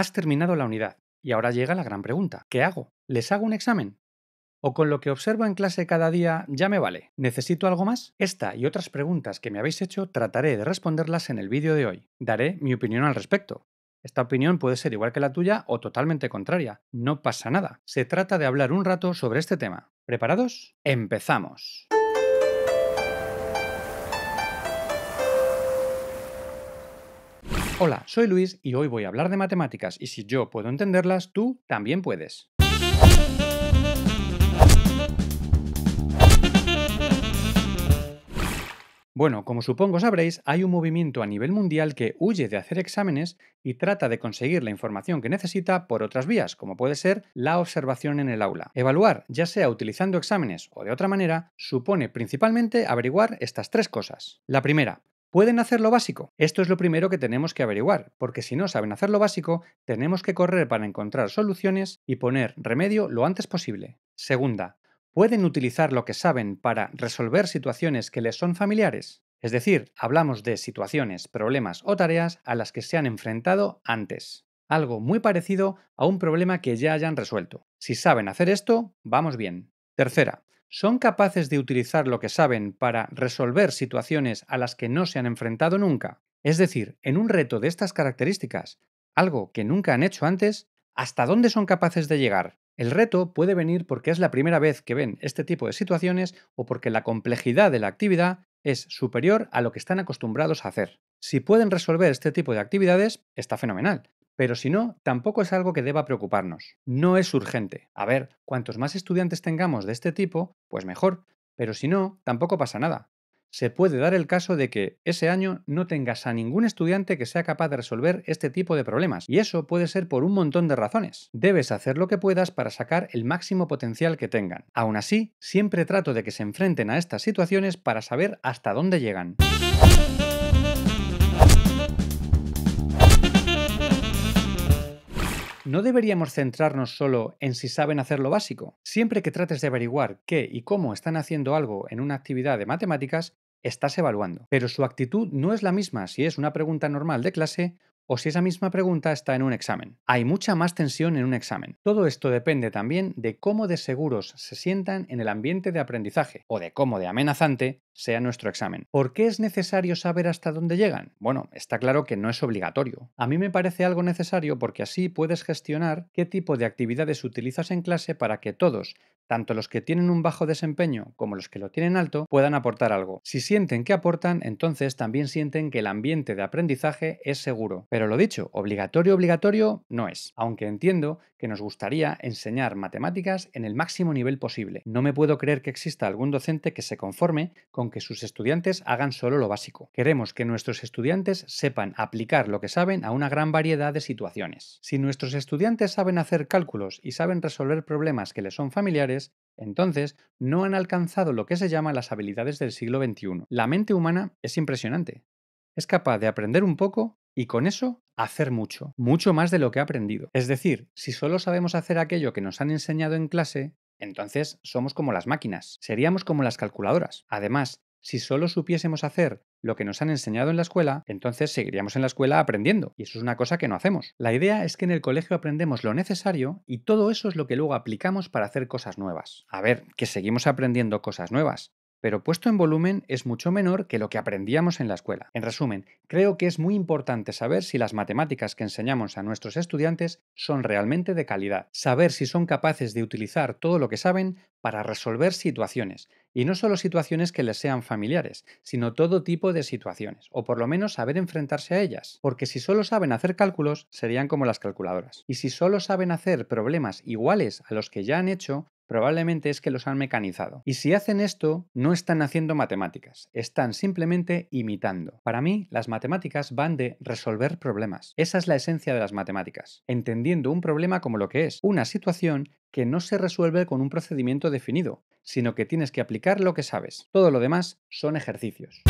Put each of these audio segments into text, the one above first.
Has terminado la unidad y ahora llega la gran pregunta. ¿Qué hago? ¿Les hago un examen? ¿O con lo que observo en clase cada día ya me vale? ¿Necesito algo más? Esta y otras preguntas que me habéis hecho trataré de responderlas en el vídeo de hoy. Daré mi opinión al respecto. Esta opinión puede ser igual que la tuya o totalmente contraria. No pasa nada. Se trata de hablar un rato sobre este tema. ¿Preparados? ¡Empezamos! Hola, soy Luis y hoy voy a hablar de matemáticas y si yo puedo entenderlas, tú también puedes. Bueno, como supongo sabréis, hay un movimiento a nivel mundial que huye de hacer exámenes y trata de conseguir la información que necesita por otras vías, como puede ser la observación en el aula. Evaluar, ya sea utilizando exámenes o de otra manera, supone principalmente averiguar estas tres cosas. La primera, ¿Pueden hacer lo básico? Esto es lo primero que tenemos que averiguar, porque si no saben hacer lo básico, tenemos que correr para encontrar soluciones y poner remedio lo antes posible. Segunda, ¿pueden utilizar lo que saben para resolver situaciones que les son familiares? Es decir, hablamos de situaciones, problemas o tareas a las que se han enfrentado antes. Algo muy parecido a un problema que ya hayan resuelto. Si saben hacer esto, vamos bien. Tercera, son capaces de utilizar lo que saben para resolver situaciones a las que no se han enfrentado nunca. Es decir, en un reto de estas características, algo que nunca han hecho antes, ¿hasta dónde son capaces de llegar? El reto puede venir porque es la primera vez que ven este tipo de situaciones o porque la complejidad de la actividad es superior a lo que están acostumbrados a hacer. Si pueden resolver este tipo de actividades, está fenomenal, pero si no, tampoco es algo que deba preocuparnos. No es urgente. A ver, cuantos más estudiantes tengamos de este tipo, pues mejor. Pero si no, tampoco pasa nada. Se puede dar el caso de que ese año no tengas a ningún estudiante que sea capaz de resolver este tipo de problemas, y eso puede ser por un montón de razones. Debes hacer lo que puedas para sacar el máximo potencial que tengan. Aún así, siempre trato de que se enfrenten a estas situaciones para saber hasta dónde llegan. no deberíamos centrarnos solo en si saben hacer lo básico. Siempre que trates de averiguar qué y cómo están haciendo algo en una actividad de matemáticas, estás evaluando. Pero su actitud no es la misma si es una pregunta normal de clase o si esa misma pregunta está en un examen. Hay mucha más tensión en un examen. Todo esto depende también de cómo de seguros se sientan en el ambiente de aprendizaje o de cómo de amenazante sea nuestro examen. ¿Por qué es necesario saber hasta dónde llegan? Bueno, está claro que no es obligatorio. A mí me parece algo necesario porque así puedes gestionar qué tipo de actividades utilizas en clase para que todos, tanto los que tienen un bajo desempeño como los que lo tienen alto puedan aportar algo. Si sienten que aportan, entonces también sienten que el ambiente de aprendizaje es seguro. Pero lo dicho, obligatorio obligatorio no es, aunque entiendo que nos gustaría enseñar matemáticas en el máximo nivel posible. No me puedo creer que exista algún docente que se conforme con que sus estudiantes hagan solo lo básico. Queremos que nuestros estudiantes sepan aplicar lo que saben a una gran variedad de situaciones. Si nuestros estudiantes saben hacer cálculos y saben resolver problemas que les son familiares, entonces, no han alcanzado lo que se llama las habilidades del siglo XXI. La mente humana es impresionante. Es capaz de aprender un poco y con eso hacer mucho, mucho más de lo que ha aprendido. Es decir, si solo sabemos hacer aquello que nos han enseñado en clase, entonces somos como las máquinas, seríamos como las calculadoras. Además, si solo supiésemos hacer lo que nos han enseñado en la escuela, entonces seguiríamos en la escuela aprendiendo, y eso es una cosa que no hacemos. La idea es que en el colegio aprendemos lo necesario y todo eso es lo que luego aplicamos para hacer cosas nuevas. A ver, que seguimos aprendiendo cosas nuevas, pero puesto en volumen es mucho menor que lo que aprendíamos en la escuela. En resumen, creo que es muy importante saber si las matemáticas que enseñamos a nuestros estudiantes son realmente de calidad, saber si son capaces de utilizar todo lo que saben para resolver situaciones, y no solo situaciones que les sean familiares, sino todo tipo de situaciones, o por lo menos saber enfrentarse a ellas, porque si solo saben hacer cálculos, serían como las calculadoras. Y si solo saben hacer problemas iguales a los que ya han hecho, probablemente es que los han mecanizado. Y si hacen esto, no están haciendo matemáticas, están simplemente imitando. Para mí, las matemáticas van de resolver problemas. Esa es la esencia de las matemáticas, entendiendo un problema como lo que es, una situación que no se resuelve con un procedimiento definido, sino que tienes que aplicar lo que sabes. Todo lo demás son ejercicios.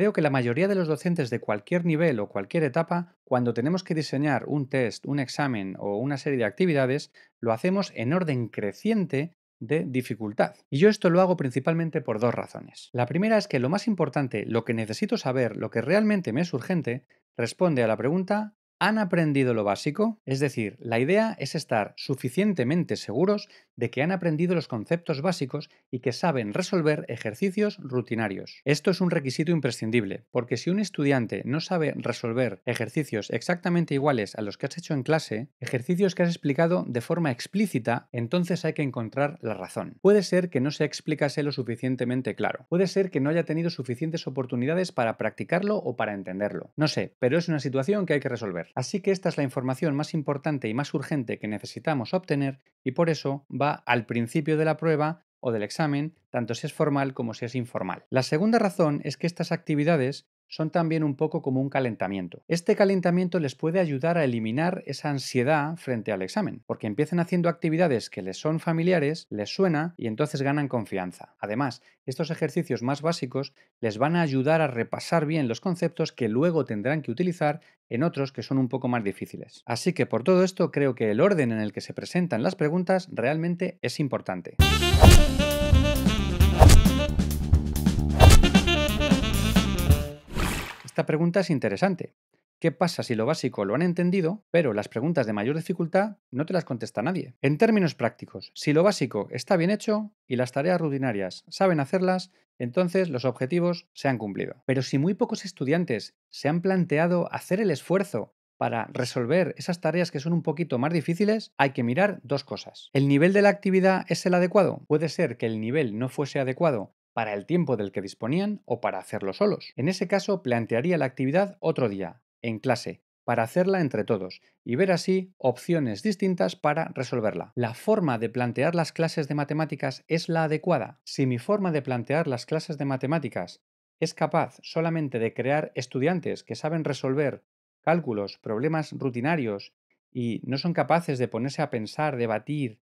Creo que la mayoría de los docentes de cualquier nivel o cualquier etapa, cuando tenemos que diseñar un test, un examen o una serie de actividades, lo hacemos en orden creciente de dificultad. Y yo esto lo hago principalmente por dos razones. La primera es que lo más importante, lo que necesito saber, lo que realmente me es urgente, responde a la pregunta ¿Han aprendido lo básico? Es decir, la idea es estar suficientemente seguros de que han aprendido los conceptos básicos y que saben resolver ejercicios rutinarios. Esto es un requisito imprescindible, porque si un estudiante no sabe resolver ejercicios exactamente iguales a los que has hecho en clase, ejercicios que has explicado de forma explícita, entonces hay que encontrar la razón. Puede ser que no se explicase lo suficientemente claro. Puede ser que no haya tenido suficientes oportunidades para practicarlo o para entenderlo. No sé, pero es una situación que hay que resolver. Así que esta es la información más importante y más urgente que necesitamos obtener y por eso va al principio de la prueba o del examen, tanto si es formal como si es informal. La segunda razón es que estas actividades son también un poco como un calentamiento. Este calentamiento les puede ayudar a eliminar esa ansiedad frente al examen, porque empiezan haciendo actividades que les son familiares, les suena y entonces ganan confianza. Además, estos ejercicios más básicos les van a ayudar a repasar bien los conceptos que luego tendrán que utilizar en otros que son un poco más difíciles. Así que por todo esto creo que el orden en el que se presentan las preguntas realmente es importante. Esta pregunta es interesante. ¿Qué pasa si lo básico lo han entendido, pero las preguntas de mayor dificultad no te las contesta nadie? En términos prácticos, si lo básico está bien hecho y las tareas rutinarias saben hacerlas, entonces los objetivos se han cumplido. Pero si muy pocos estudiantes se han planteado hacer el esfuerzo para resolver esas tareas que son un poquito más difíciles, hay que mirar dos cosas. ¿El nivel de la actividad es el adecuado? Puede ser que el nivel no fuese adecuado para el tiempo del que disponían o para hacerlo solos. En ese caso, plantearía la actividad otro día, en clase, para hacerla entre todos y ver así opciones distintas para resolverla. La forma de plantear las clases de matemáticas es la adecuada. Si mi forma de plantear las clases de matemáticas es capaz solamente de crear estudiantes que saben resolver cálculos, problemas rutinarios y no son capaces de ponerse a pensar, debatir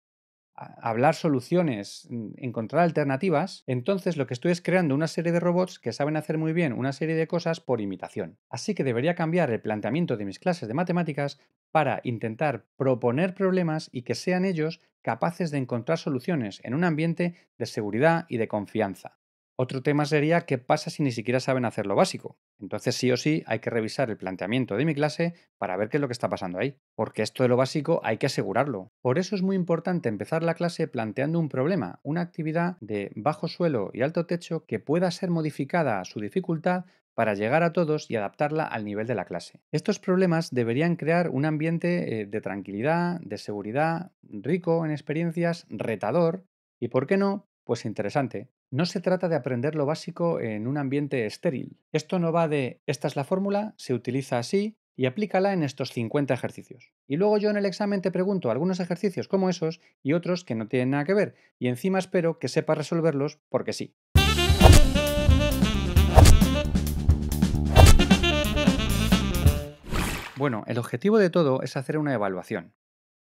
hablar soluciones, mm, encontrar alternativas, entonces lo que estoy es creando una serie de robots que saben hacer muy bien una serie de cosas por imitación. Así que debería cambiar el planteamiento de mis clases de matemáticas para intentar proponer problemas y que sean ellos capaces de encontrar soluciones en un ambiente de seguridad y de confianza. Otro tema sería qué pasa si ni siquiera saben hacer lo básico. Entonces sí o sí hay que revisar el planteamiento de mi clase para ver qué es lo que está pasando ahí, porque esto de lo básico hay que asegurarlo. Por eso es muy importante empezar la clase planteando un problema, una actividad de bajo suelo y alto techo que pueda ser modificada a su dificultad para llegar a todos y adaptarla al nivel de la clase. Estos problemas deberían crear un ambiente eh, de tranquilidad, de seguridad, rico en experiencias, retador y, ¿por qué no?, pues interesante, no se trata de aprender lo básico en un ambiente estéril. Esto no va de esta es la fórmula, se utiliza así y aplícala en estos 50 ejercicios. Y luego yo en el examen te pregunto algunos ejercicios como esos y otros que no tienen nada que ver, y encima espero que sepas resolverlos porque sí. Bueno, el objetivo de todo es hacer una evaluación.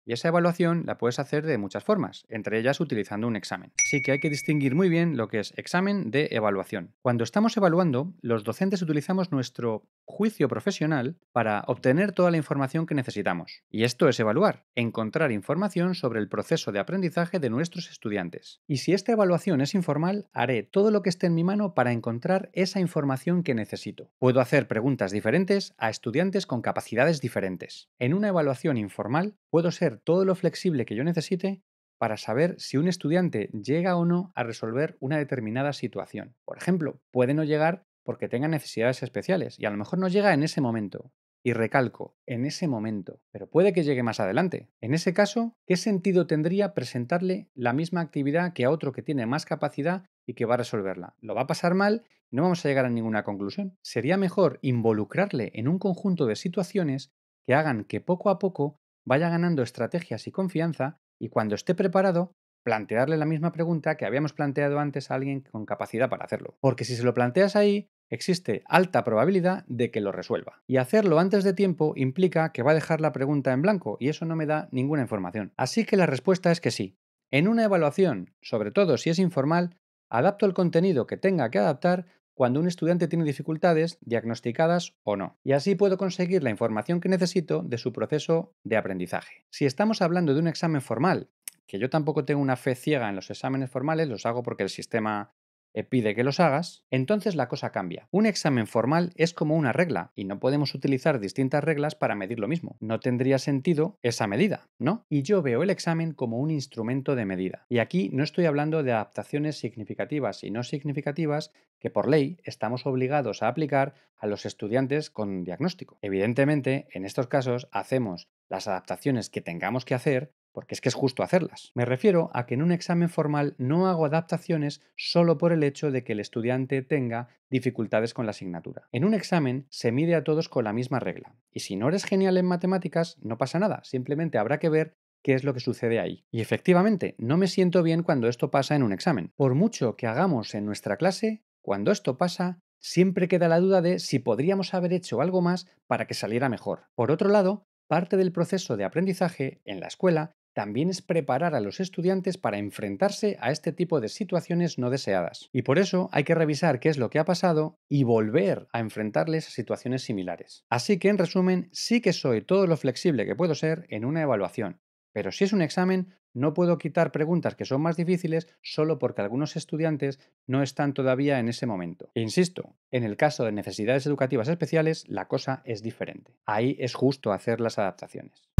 Y esa evaluación la puedes hacer de muchas formas, entre ellas utilizando un examen. Sí que hay que distinguir muy bien lo que es examen de evaluación. Cuando estamos evaluando, los docentes utilizamos nuestro juicio profesional para obtener toda la información que necesitamos. Y esto es evaluar, encontrar información sobre el proceso de aprendizaje de nuestros estudiantes. Y si esta evaluación es informal, haré todo lo que esté en mi mano para encontrar esa información que necesito. Puedo hacer preguntas diferentes a estudiantes con capacidades diferentes. En una evaluación informal, puedo ser todo lo flexible que yo necesite para saber si un estudiante llega o no a resolver una determinada situación. Por ejemplo, puede no llegar porque tenga necesidades especiales y a lo mejor no llega en ese momento. Y recalco, en ese momento, pero puede que llegue más adelante. En ese caso, ¿qué sentido tendría presentarle la misma actividad que a otro que tiene más capacidad y que va a resolverla? Lo va a pasar mal no vamos a llegar a ninguna conclusión. Sería mejor involucrarle en un conjunto de situaciones que hagan que poco a poco vaya ganando estrategias y confianza y cuando esté preparado, plantearle la misma pregunta que habíamos planteado antes a alguien con capacidad para hacerlo. Porque si se lo planteas ahí, existe alta probabilidad de que lo resuelva. Y hacerlo antes de tiempo implica que va a dejar la pregunta en blanco y eso no me da ninguna información. Así que la respuesta es que sí. En una evaluación, sobre todo si es informal, adapto el contenido que tenga que adaptar cuando un estudiante tiene dificultades diagnosticadas o no. Y así puedo conseguir la información que necesito de su proceso de aprendizaje. Si estamos hablando de un examen formal, que yo tampoco tengo una fe ciega en los exámenes formales, los hago porque el sistema eh, pide que los hagas, entonces la cosa cambia. Un examen formal es como una regla y no podemos utilizar distintas reglas para medir lo mismo. No tendría sentido esa medida, ¿no? Y yo veo el examen como un instrumento de medida. Y aquí no estoy hablando de adaptaciones significativas y no significativas que por ley estamos obligados a aplicar a los estudiantes con diagnóstico. Evidentemente, en estos casos hacemos las adaptaciones que tengamos que hacer porque es que es justo hacerlas. Me refiero a que en un examen formal no hago adaptaciones solo por el hecho de que el estudiante tenga dificultades con la asignatura. En un examen se mide a todos con la misma regla, y si no eres genial en matemáticas, no pasa nada, simplemente habrá que ver qué es lo que sucede ahí. Y efectivamente, no me siento bien cuando esto pasa en un examen. Por mucho que hagamos en nuestra clase, cuando esto pasa, siempre queda la duda de si podríamos haber hecho algo más para que saliera mejor. Por otro lado, parte del proceso de aprendizaje en la escuela también es preparar a los estudiantes para enfrentarse a este tipo de situaciones no deseadas. Y por eso hay que revisar qué es lo que ha pasado y volver a enfrentarles a situaciones similares. Así que, en resumen, sí que soy todo lo flexible que puedo ser en una evaluación. Pero si es un examen, no puedo quitar preguntas que son más difíciles solo porque algunos estudiantes no están todavía en ese momento. Insisto, en el caso de necesidades educativas especiales, la cosa es diferente. Ahí es justo hacer las adaptaciones.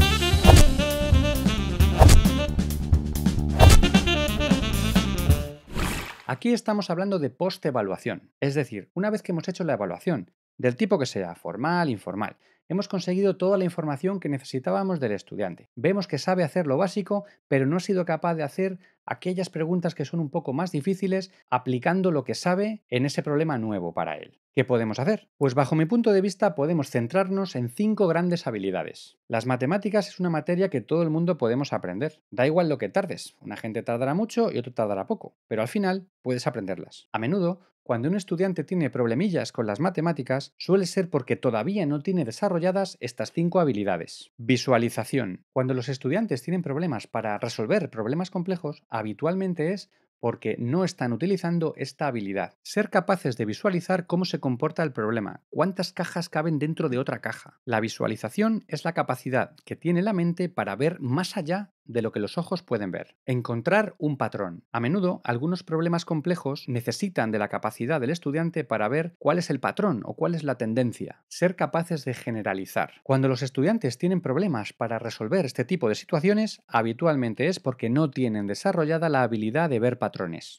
Aquí estamos hablando de postevaluación, evaluación es decir, una vez que hemos hecho la evaluación, del tipo que sea, formal, informal, hemos conseguido toda la información que necesitábamos del estudiante. Vemos que sabe hacer lo básico, pero no ha sido capaz de hacer aquellas preguntas que son un poco más difíciles aplicando lo que sabe en ese problema nuevo para él. ¿Qué podemos hacer? Pues bajo mi punto de vista podemos centrarnos en cinco grandes habilidades. Las matemáticas es una materia que todo el mundo podemos aprender. Da igual lo que tardes, una gente tardará mucho y otra tardará poco, pero al final puedes aprenderlas. A menudo cuando un estudiante tiene problemillas con las matemáticas, suele ser porque todavía no tiene desarrolladas estas cinco habilidades. Visualización. Cuando los estudiantes tienen problemas para resolver problemas complejos, habitualmente es porque no están utilizando esta habilidad. Ser capaces de visualizar cómo se comporta el problema, cuántas cajas caben dentro de otra caja. La visualización es la capacidad que tiene la mente para ver más allá de lo que los ojos pueden ver. Encontrar un patrón. A menudo, algunos problemas complejos necesitan de la capacidad del estudiante para ver cuál es el patrón o cuál es la tendencia. Ser capaces de generalizar. Cuando los estudiantes tienen problemas para resolver este tipo de situaciones, habitualmente es porque no tienen desarrollada la habilidad de ver patrones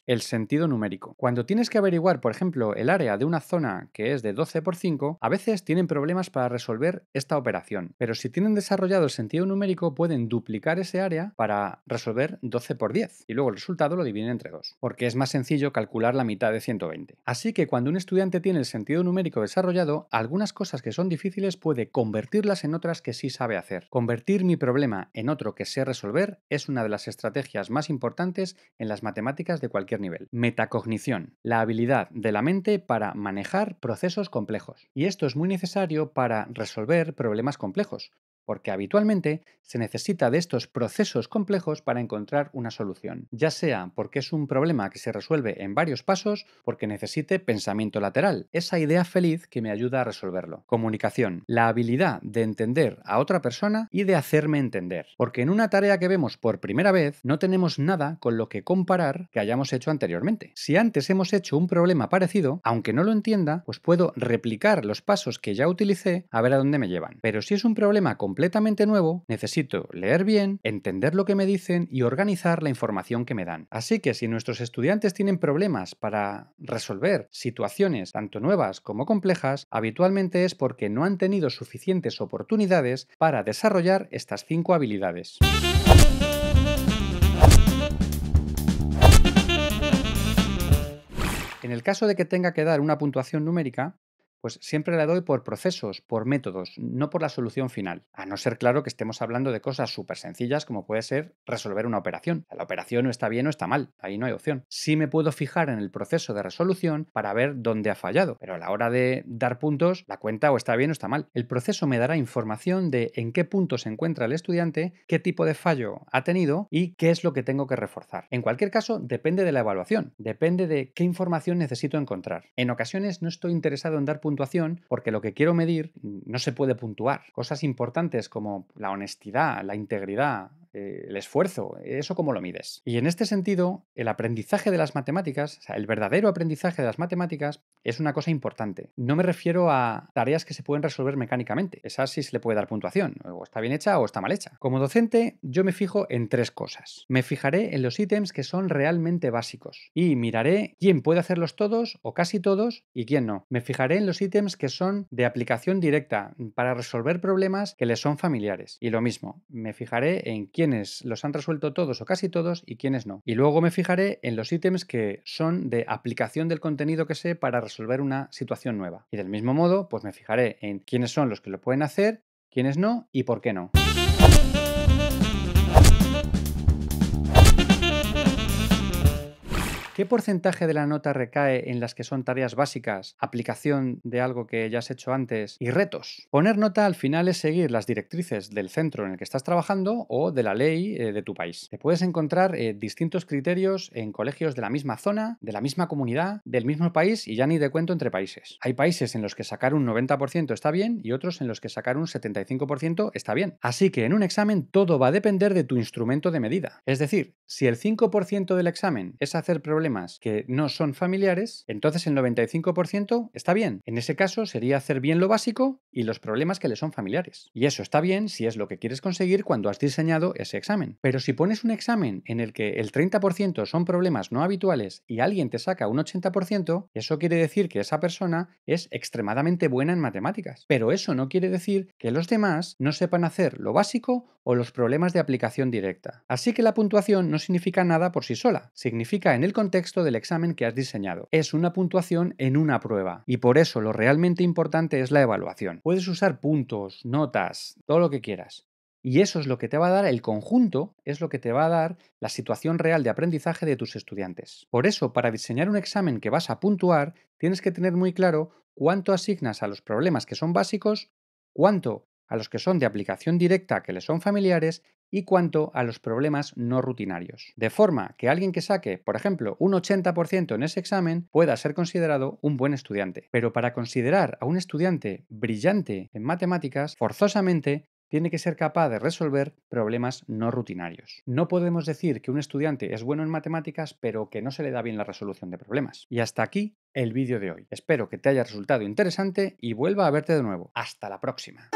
el sentido numérico. Cuando tienes que averiguar, por ejemplo, el área de una zona que es de 12 por 5, a veces tienen problemas para resolver esta operación, pero si tienen desarrollado el sentido numérico pueden duplicar ese área para resolver 12 por 10 y luego el resultado lo dividen entre dos, porque es más sencillo calcular la mitad de 120. Así que cuando un estudiante tiene el sentido numérico desarrollado, algunas cosas que son difíciles puede convertirlas en otras que sí sabe hacer. Convertir mi problema en otro que sé resolver es una de las estrategias más importantes en las matemáticas de cualquier nivel. Metacognición, la habilidad de la mente para manejar procesos complejos. Y esto es muy necesario para resolver problemas complejos, porque habitualmente se necesita de estos procesos complejos para encontrar una solución, ya sea porque es un problema que se resuelve en varios pasos, porque necesite pensamiento lateral, esa idea feliz que me ayuda a resolverlo. Comunicación, la habilidad de entender a otra persona y de hacerme entender, porque en una tarea que vemos por primera vez no tenemos nada con lo que comparar que hayamos hecho anteriormente. Si antes hemos hecho un problema parecido, aunque no lo entienda, pues puedo replicar los pasos que ya utilicé a ver a dónde me llevan. Pero si es un problema complejo, completamente nuevo, necesito leer bien, entender lo que me dicen y organizar la información que me dan. Así que si nuestros estudiantes tienen problemas para resolver situaciones tanto nuevas como complejas, habitualmente es porque no han tenido suficientes oportunidades para desarrollar estas cinco habilidades. En el caso de que tenga que dar una puntuación numérica, pues siempre la doy por procesos, por métodos, no por la solución final. A no ser claro que estemos hablando de cosas súper sencillas como puede ser resolver una operación. La operación o está bien o está mal, ahí no hay opción. Sí me puedo fijar en el proceso de resolución para ver dónde ha fallado, pero a la hora de dar puntos, la cuenta o está bien o está mal. El proceso me dará información de en qué punto se encuentra el estudiante, qué tipo de fallo ha tenido y qué es lo que tengo que reforzar. En cualquier caso, depende de la evaluación, depende de qué información necesito encontrar. En ocasiones no estoy interesado en dar puntos porque lo que quiero medir no se puede puntuar. Cosas importantes como la honestidad, la integridad, eh, el esfuerzo, eso como lo mides. Y en este sentido, el aprendizaje de las matemáticas, o sea, el verdadero aprendizaje de las matemáticas es una cosa importante. No me refiero a tareas que se pueden resolver mecánicamente, esas sí se le puede dar puntuación, o está bien hecha o está mal hecha. Como docente, yo me fijo en tres cosas. Me fijaré en los ítems que son realmente básicos y miraré quién puede hacerlos todos o casi todos y quién no. Me fijaré en los ítems que son de aplicación directa para resolver problemas que les son familiares. Y lo mismo, me fijaré en quién quiénes los han resuelto todos o casi todos y quiénes no. Y luego me fijaré en los ítems que son de aplicación del contenido que sé para resolver una situación nueva. Y del mismo modo, pues me fijaré en quiénes son los que lo pueden hacer, quiénes no y por qué no. ¿Qué porcentaje de la nota recae en las que son tareas básicas, aplicación de algo que ya has hecho antes y retos? Poner nota al final es seguir las directrices del centro en el que estás trabajando o de la ley eh, de tu país. Te puedes encontrar eh, distintos criterios en colegios de la misma zona, de la misma comunidad, del mismo país y ya ni de cuento entre países. Hay países en los que sacar un 90% está bien y otros en los que sacar un 75% está bien. Así que en un examen todo va a depender de tu instrumento de medida. Es decir, si el 5% del examen es hacer problemas que no son familiares, entonces el 95% está bien. En ese caso sería hacer bien lo básico y los problemas que le son familiares. Y eso está bien si es lo que quieres conseguir cuando has diseñado ese examen. Pero si pones un examen en el que el 30% son problemas no habituales y alguien te saca un 80%, eso quiere decir que esa persona es extremadamente buena en matemáticas. Pero eso no quiere decir que los demás no sepan hacer lo básico o los problemas de aplicación directa. Así que la puntuación no significa nada por sí sola, significa en el contexto texto del examen que has diseñado. Es una puntuación en una prueba y por eso lo realmente importante es la evaluación. Puedes usar puntos, notas, todo lo que quieras. Y eso es lo que te va a dar el conjunto, es lo que te va a dar la situación real de aprendizaje de tus estudiantes. Por eso, para diseñar un examen que vas a puntuar, tienes que tener muy claro cuánto asignas a los problemas que son básicos, cuánto a los que son de aplicación directa que les son familiares y cuanto a los problemas no rutinarios. De forma que alguien que saque, por ejemplo, un 80% en ese examen pueda ser considerado un buen estudiante. Pero para considerar a un estudiante brillante en matemáticas, forzosamente tiene que ser capaz de resolver problemas no rutinarios. No podemos decir que un estudiante es bueno en matemáticas pero que no se le da bien la resolución de problemas. Y hasta aquí el vídeo de hoy. Espero que te haya resultado interesante y vuelva a verte de nuevo. Hasta la próxima.